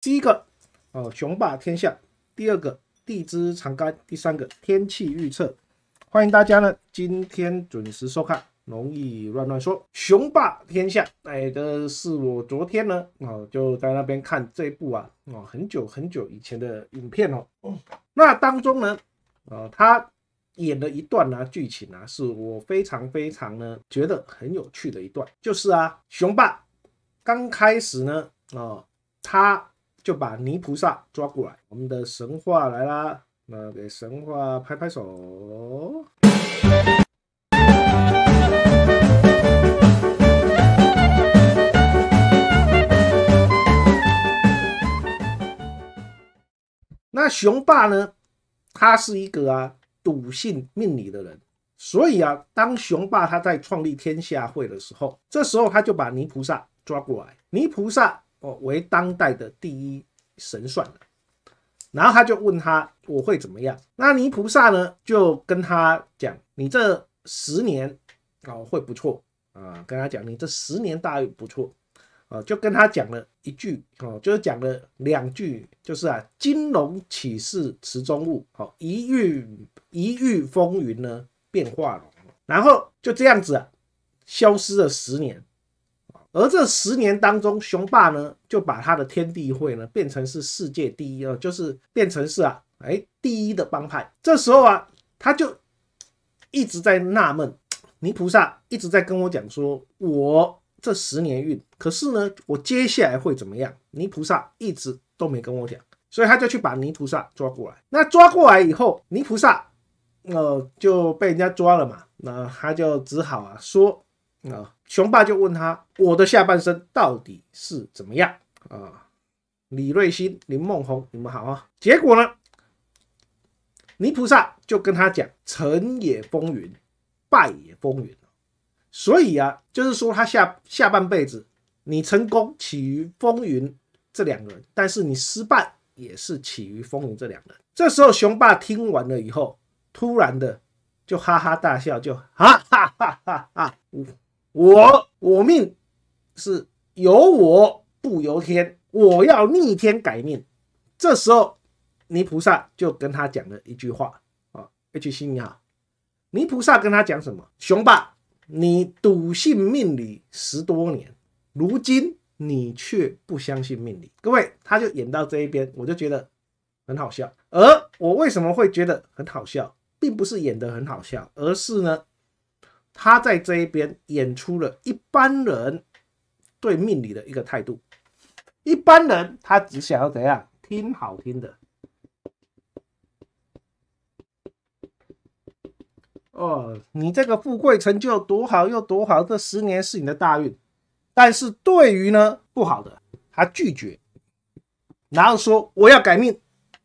第一个哦，雄霸天下；第二个地支长干；第三个天气预测。欢迎大家呢，今天准时收看《容易乱乱说》。雄霸天下来的是我昨天呢，哦，就在那边看这部啊，哦，很久很久以前的影片哦。那当中呢，呃，他演的一段呢，剧情啊，是我非常非常呢，觉得很有趣的一段，就是啊，雄霸刚开始呢，哦，他。就把泥菩萨抓过来，我们的神话来啦！那给神话拍拍手。那雄霸呢？他是一个啊笃信命理的人，所以啊，当雄霸他在创立天下会的时候，这时候他就把泥菩萨抓过来，泥菩萨。哦，为当代的第一神算，然后他就问他我会怎么样？那尼菩萨呢，就跟他讲，你这十年啊会不错啊，跟他讲，你这十年大运不错啊，就跟他讲了一句哦，就是讲了两句，就是啊，金龙起势池中物，好一遇一遇风云呢变化龙，然后就这样子消失了十年。而这十年当中，雄霸呢就把他的天地会呢变成是世界第一啊，就是变成是啊，哎，第一的帮派。这时候啊，他就一直在纳闷，泥菩萨一直在跟我讲说，我这十年运，可是呢，我接下来会怎么样？泥菩萨一直都没跟我讲，所以他就去把泥菩萨抓过来。那抓过来以后，泥菩萨，呃，就被人家抓了嘛，那他就只好啊说啊。雄霸就问他：“我的下半生到底是怎么样啊？”李瑞新、林梦红，你们好啊！结果呢，泥菩萨就跟他讲：“成也风云，败也风云。”所以啊，就是说他下下半辈子，你成功起于风云这两个人，但是你失败也是起于风云这两个人。这时候，雄霸听完了以后，突然的就哈哈大笑，就哈哈哈哈哈我我命是由我不由天，我要逆天改命。这时候，泥菩萨就跟他讲了一句话啊：“H C 你好。”泥菩萨跟他讲什么？雄霸，你笃信命理十多年，如今你却不相信命理。各位，他就演到这一边，我就觉得很好笑。而我为什么会觉得很好笑，并不是演得很好笑，而是呢？他在这一边演出了一般人对命理的一个态度，一般人他只想要怎样听好听的哦，你这个富贵成就多好又多好，这十年是你的大运。但是对于呢不好的，他拒绝，然后说我要改命，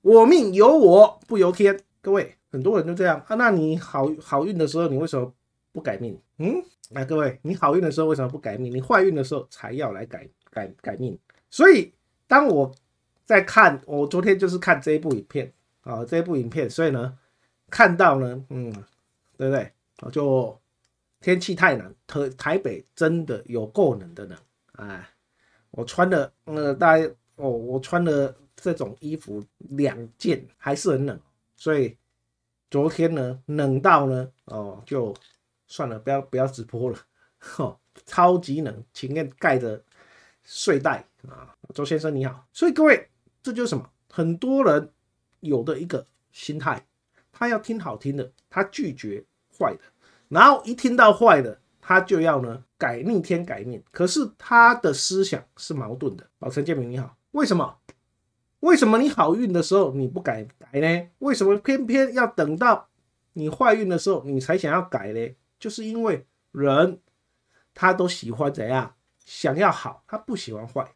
我命由我不由天。各位很多人都这样啊，那你好好运的时候，你为什么？不改命，嗯，那各位，你好运的时候为什么不改命？你坏运的时候才要来改改改命。所以当我在看，我昨天就是看这一部影片啊，这一部影片，所以呢，看到呢，嗯，对不对？啊，就天气太冷，台台北真的有够冷的呢。哎，我穿的那大概我我穿的这种衣服两件还是很冷，所以昨天呢，冷到呢，哦就。算了，不要不要直播了，吼，超级冷，情愿盖着睡袋啊。周先生你好，所以各位，这就是什么？很多人有的一个心态，他要听好听的，他拒绝坏的，然后一听到坏的，他就要呢改逆天改命。可是他的思想是矛盾的。老陈建明你好，为什么？为什么你好运的时候你不改改呢？为什么偏偏要等到你坏运的时候你才想要改嘞？就是因为人他都喜欢怎样，想要好，他不喜欢坏。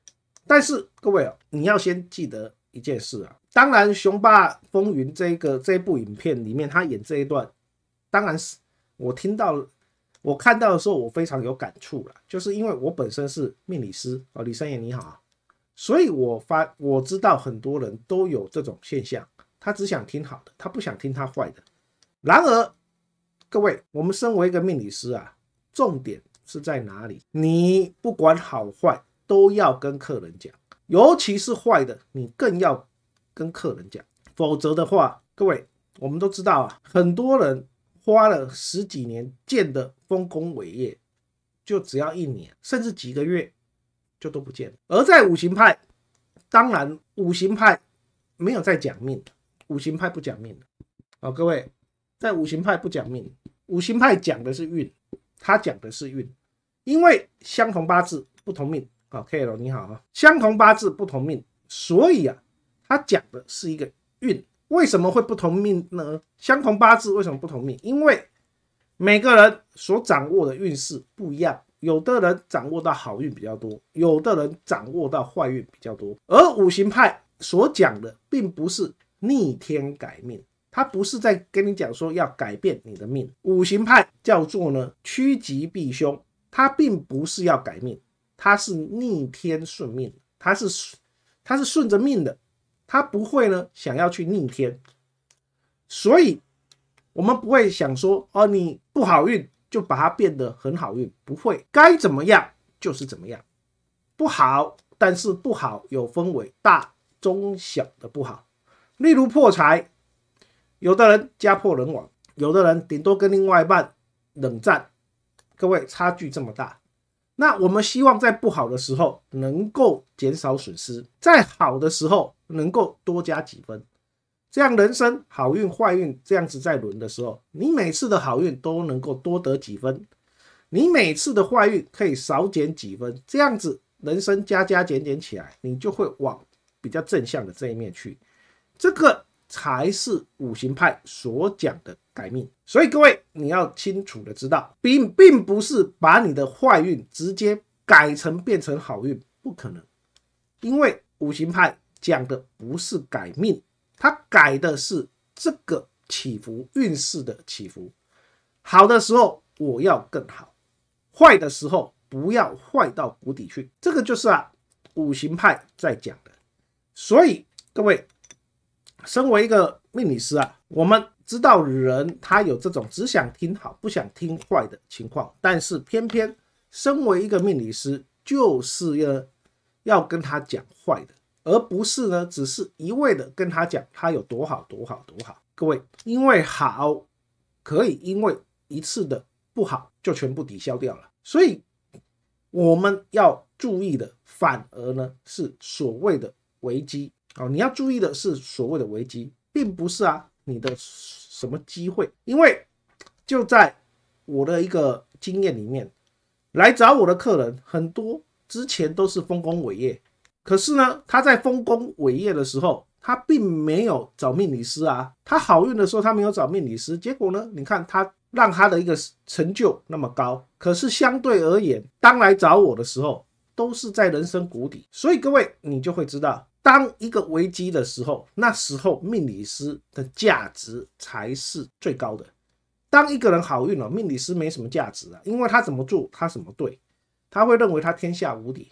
但是各位，你要先记得一件事啊。当然，《雄霸风云》这个这部影片里面，他演这一段，当然是我听到、我看到的时候，我非常有感触了。就是因为我本身是命理师啊，李三爷你好，所以我发我知道很多人都有这种现象，他只想听好的，他不想听他坏的。然而。各位，我们身为一个命理师啊，重点是在哪里？你不管好坏都要跟客人讲，尤其是坏的，你更要跟客人讲。否则的话，各位我们都知道啊，很多人花了十几年建的丰功伟业，就只要一年甚至几个月就都不见了。而在五行派，当然五行派没有在讲命的，五行派不讲命的。好，各位。在五行派不讲命，五行派讲的是运，他讲的是运，因为相同八字不同命啊。K 罗你好啊，相同八字不同命，所以啊，他讲的是一个运。为什么会不同命呢？相同八字为什么不同命？因为每个人所掌握的运势不一样，有的人掌握到好运比较多，有的人掌握到坏运比较多。而五行派所讲的并不是逆天改命。他不是在跟你讲说要改变你的命，五行派叫做呢趋吉避凶，它并不是要改命，它是逆天顺命，它是它是顺着命的，它不会呢想要去逆天，所以我们不会想说哦你不好运就把它变得很好运，不会该怎么样就是怎么样，不好，但是不好有分为大中小的不好，例如破财。有的人家破人亡，有的人顶多跟另外一半冷战。各位差距这么大，那我们希望在不好的时候能够减少损失，在好的时候能够多加几分。这样人生好运坏运这样子在轮的时候，你每次的好运都能够多得几分，你每次的坏运可以少减几分。这样子人生加加减减起来，你就会往比较正向的这一面去。这个。才是五行派所讲的改命，所以各位你要清楚的知道，并并不是把你的坏运直接改成变成好运，不可能，因为五行派讲的不是改命，它改的是这个起伏运势的起伏，好的时候我要更好，坏的时候不要坏到谷底去，这个就是啊五行派在讲的，所以各位。身为一个命理师啊，我们知道人他有这种只想听好不想听坏的情况，但是偏偏身为一个命理师，就是要要跟他讲坏的，而不是呢只是一味的跟他讲他有多好多好多好。各位，因为好可以因为一次的不好就全部抵消掉了，所以我们要注意的反而呢是所谓的危机。哦，你要注意的是，所谓的危机，并不是啊你的什么机会，因为就在我的一个经验里面，来找我的客人很多，之前都是丰功伟业，可是呢，他在丰功伟业的时候，他并没有找命理师啊，他好运的时候他没有找命理师，结果呢，你看他让他的一个成就那么高，可是相对而言，当来找我的时候。都是在人生谷底，所以各位，你就会知道，当一个危机的时候，那时候命理师的价值才是最高的。当一个人好运了，命理师没什么价值啊，因为他怎么做他怎么对，他会认为他天下无敌。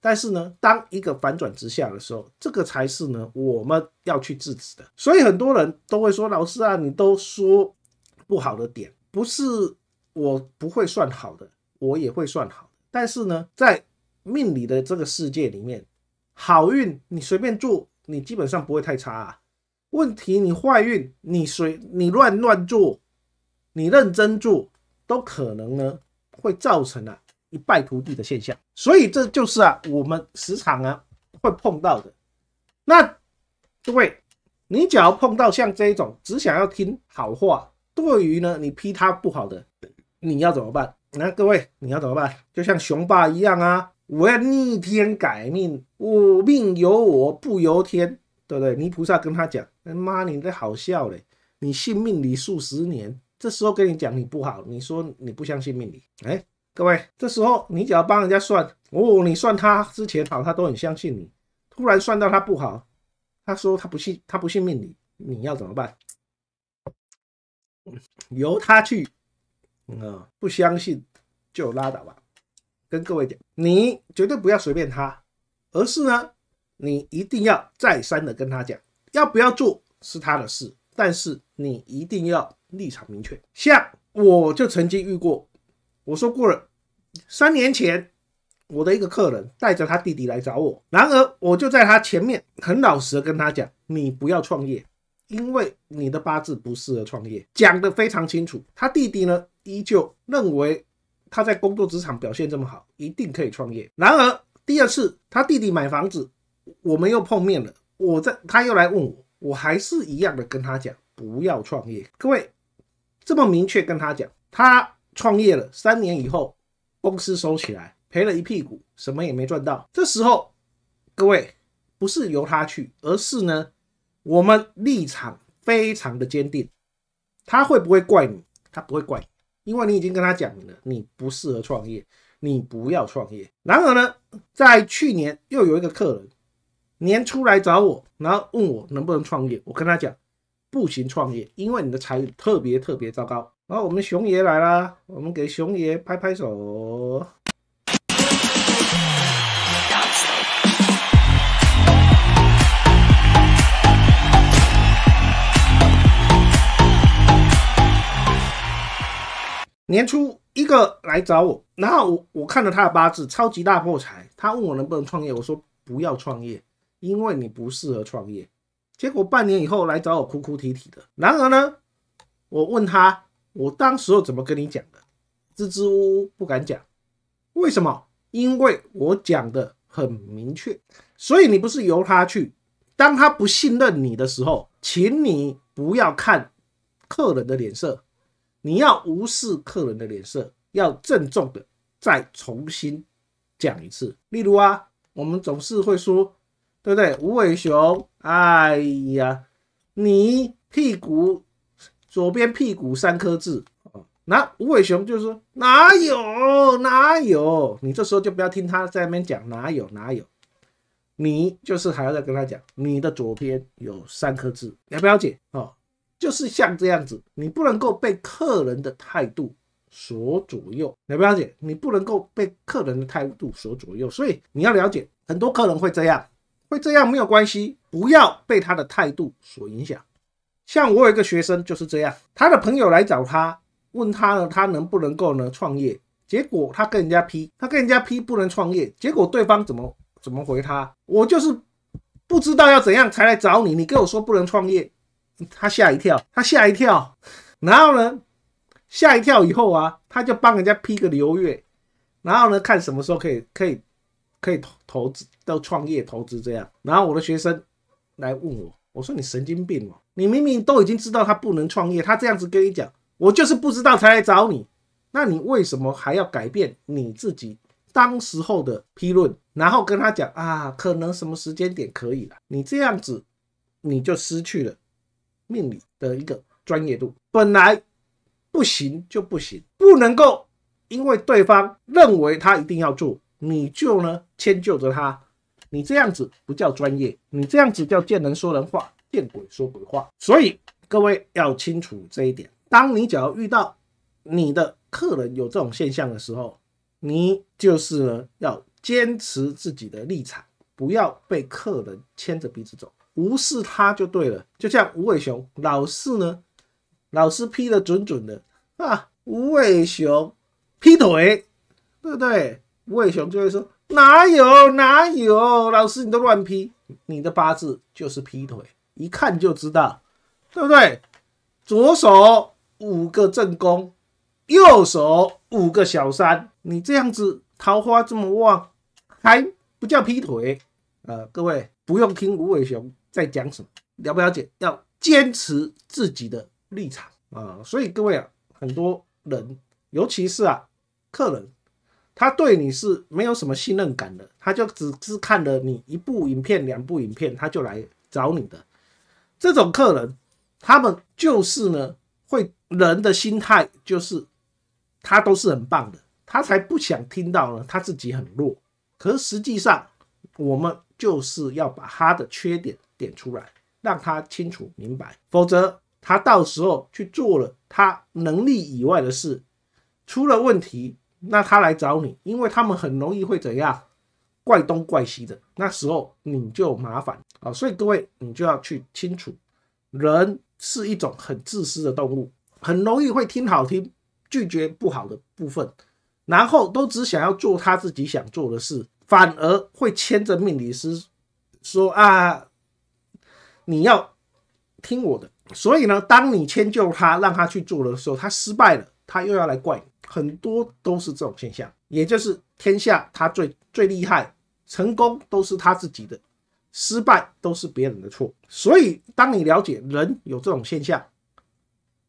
但是呢，当一个反转之下的时候，这个才是呢我们要去制止的。所以很多人都会说：“老师啊，你都说不好的点，不是我不会算好的，我也会算好。但是呢，在。”命理的这个世界里面，好运你随便做，你基本上不会太差啊。问题你坏运，你随你乱乱做，你认真做都可能呢，会造成啊一败涂地的现象。所以这就是啊我们时常啊会碰到的。那各位，你只要碰到像这种只想要听好话，对于呢你批他不好的，你要怎么办？那各位你要怎么办？就像熊爸一样啊。我要逆天改命，我命由我不由天，对不对？泥菩萨跟他讲：“妈，你这好笑嘞！你信命理数十年，这时候跟你讲你不好，你说你不相信命理。”哎，各位，这时候你只要帮人家算，哦，你算他之前好，他都很相信你。突然算到他不好，他说他不信，他不信命理，你要怎么办？由他去啊，不相信就拉倒吧。跟各位讲，你绝对不要随便他，而是呢，你一定要再三的跟他讲，要不要做是他的事，但是你一定要立场明确。像我就曾经遇过，我说过了，三年前我的一个客人带着他弟弟来找我，然而我就在他前面很老实的跟他讲，你不要创业，因为你的八字不适合创业，讲得非常清楚。他弟弟呢，依旧认为。他在工作职场表现这么好，一定可以创业。然而第二次他弟弟买房子，我们又碰面了。我在，他又来问我，我还是一样的跟他讲，不要创业。各位这么明确跟他讲，他创业了三年以后，公司收起来，赔了一屁股，什么也没赚到。这时候，各位不是由他去，而是呢，我们立场非常的坚定。他会不会怪你？他不会怪你。因为你已经跟他讲了，你不适合创业，你不要创业。然而呢，在去年又有一个客人年初来找我，然后问我能不能创业，我跟他讲不行创业，因为你的财运特别特别糟糕。然后我们熊爷来啦，我们给熊爷拍拍手。年初一个来找我，然后我我看了他的八字，超级大破财。他问我能不能创业，我说不要创业，因为你不适合创业。结果半年以后来找我，哭哭啼啼的。然而呢，我问他我当时候怎么跟你讲的，支支吾吾不敢讲。为什么？因为我讲的很明确，所以你不是由他去。当他不信任你的时候，请你不要看客人的脸色。你要无视客人的脸色，要郑重的再重新讲一次。例如啊，我们总是会说，对不对？无尾熊，哎呀，你屁股左边屁股三颗痣。那无尾熊就说哪有哪有，你这时候就不要听他在那边讲哪有哪有，你就是还要再跟他讲你的左边有三颗痣，了不了解哦？就是像这样子，你不能够被客人的态度所左右。你要了解，你不能够被客人的态度所左右。所以你要了解，很多客人会这样，会这样没有关系，不要被他的态度所影响。像我有一个学生就是这样，他的朋友来找他，问他呢，他能不能够呢创业？结果他跟人家批，他跟人家批不能创业。结果对方怎么怎么回他？我就是不知道要怎样才来找你，你跟我说不能创业。他吓一跳，他吓一跳，然后呢，吓一跳以后啊，他就帮人家批个留月，然后呢，看什么时候可以可以可以投投资到创业投资这样。然后我的学生来问我，我说你神经病吗？你明明都已经知道他不能创业，他这样子跟你讲，我就是不知道才来找你。那你为什么还要改变你自己当时候的批论，然后跟他讲啊，可能什么时间点可以了？你这样子你就失去了。命理的一个专业度，本来不行就不行，不能够因为对方认为他一定要做，你就呢迁就着他，你这样子不叫专业，你这样子叫见人说人话，见鬼说鬼话。所以各位要清楚这一点。当你只要遇到你的客人有这种现象的时候，你就是呢要坚持自己的立场，不要被客人牵着鼻子走。无视他就对了，就像吴伟雄老四呢，老师批的准准的啊，吴伟雄劈腿，对不对？吴伟雄就会说哪有哪有，老师你都乱批，你的八字就是劈腿，一看就知道，对不对？左手五个正宫，右手五个小三，你这样子桃花这么旺，还不叫劈腿啊，各位。不用听吴伟雄在讲什么，了不了解？要坚持自己的立场啊！所以各位啊，很多人，尤其是啊，客人，他对你是没有什么信任感的，他就只是看了你一部影片、两部影片，他就来找你的。这种客人，他们就是呢，会人的心态就是，他都是很棒的，他才不想听到呢，他自己很弱。可是实际上，我们。就是要把他的缺点点出来，让他清楚明白，否则他到时候去做了他能力以外的事，出了问题，那他来找你，因为他们很容易会怎样怪东怪西的，那时候你就麻烦啊。所以各位，你就要去清楚，人是一种很自私的动物，很容易会听好听，拒绝不好的部分，然后都只想要做他自己想做的事。反而会牵着命理师说啊，你要听我的。所以呢，当你迁就他，让他去做的时候，他失败了，他又要来怪你。很多都是这种现象，也就是天下他最最厉害，成功都是他自己的，失败都是别人的错。所以，当你了解人有这种现象，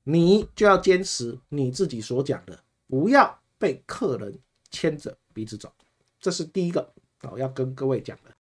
你就要坚持你自己所讲的，不要被客人牵着鼻子走。这是第一个啊，我要跟各位讲的。